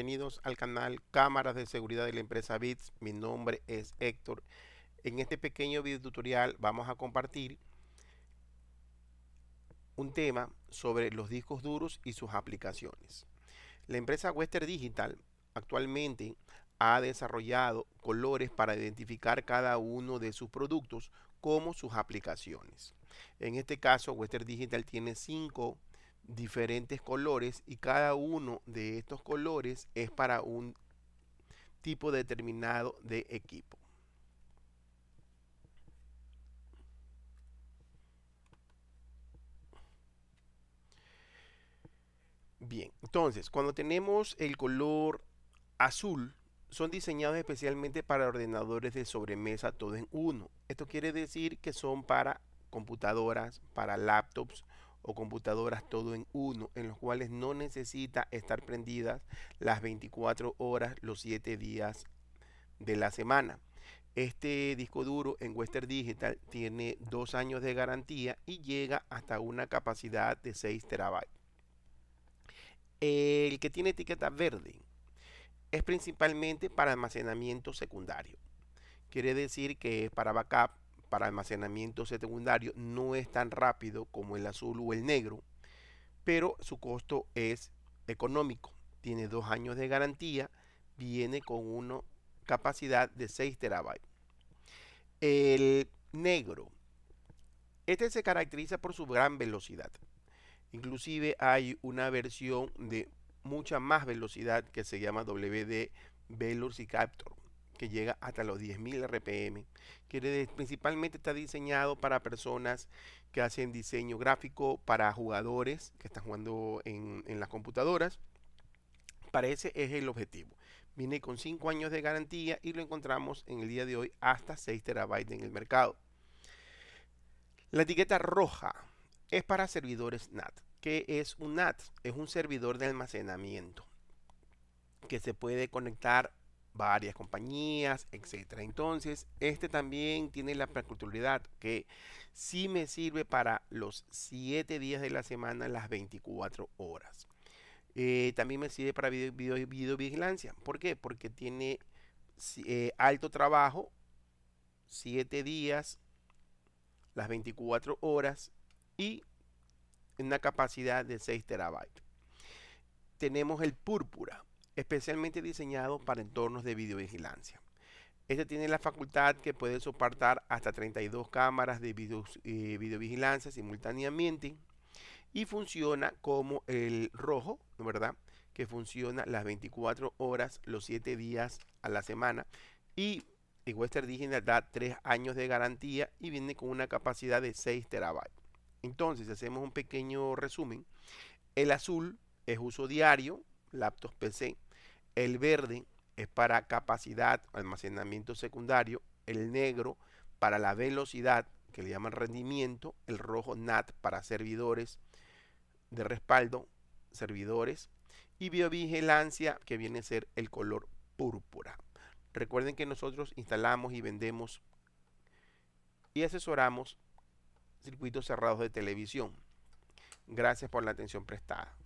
Bienvenidos al canal Cámaras de Seguridad de la empresa BITS. Mi nombre es Héctor. En este pequeño video tutorial vamos a compartir un tema sobre los discos duros y sus aplicaciones. La empresa Western Digital actualmente ha desarrollado colores para identificar cada uno de sus productos como sus aplicaciones. En este caso, Western Digital tiene cinco diferentes colores y cada uno de estos colores es para un tipo determinado de equipo. Bien, entonces cuando tenemos el color azul, son diseñados especialmente para ordenadores de sobremesa todo en uno. Esto quiere decir que son para computadoras, para laptops, o computadoras todo en uno, en los cuales no necesita estar prendidas las 24 horas, los 7 días de la semana. Este disco duro en Western Digital tiene dos años de garantía y llega hasta una capacidad de 6 terabytes. El que tiene etiqueta verde es principalmente para almacenamiento secundario. Quiere decir que es para backup para almacenamiento secundario no es tan rápido como el azul o el negro, pero su costo es económico. Tiene dos años de garantía, viene con una capacidad de 6 terabytes. El negro. Este se caracteriza por su gran velocidad. Inclusive hay una versión de mucha más velocidad que se llama WD y captor que llega hasta los 10.000 RPM, que principalmente está diseñado para personas que hacen diseño gráfico, para jugadores que están jugando en, las computadoras. Para ese es el objetivo. Viene con 5 años de garantía y lo encontramos en el día de hoy hasta 6 terabytes en el mercado. La etiqueta roja es para servidores NAT. ¿Qué es un NAT? Es un servidor de almacenamiento que se puede conectar varias compañías, etcétera. Entonces, este también tiene la particularidad que sí me sirve para los 7 días de la semana, las 24 horas. Eh, también me sirve para video, videovigilancia. ¿Por qué? Porque tiene eh, alto trabajo, 7 días, las 24 horas y una capacidad de 6 terabytes. Tenemos el púrpura especialmente diseñado para entornos de videovigilancia. Este tiene la facultad que puede soportar hasta 32 cámaras de eh, videovigilancia simultáneamente y funciona como el rojo, ¿verdad? Que funciona las 24 horas, los 7 días a la semana y Western Digital da 3 años de garantía y viene con una capacidad de 6 terabytes. Entonces, hacemos un pequeño resumen. El azul es uso diario, laptops PC, el verde es para capacidad, almacenamiento secundario. El negro para la velocidad, que le llaman rendimiento. El rojo NAT para servidores de respaldo, servidores. Y biovigilancia, que viene a ser el color púrpura. Recuerden que nosotros instalamos y vendemos y asesoramos circuitos cerrados de televisión. Gracias por la atención prestada.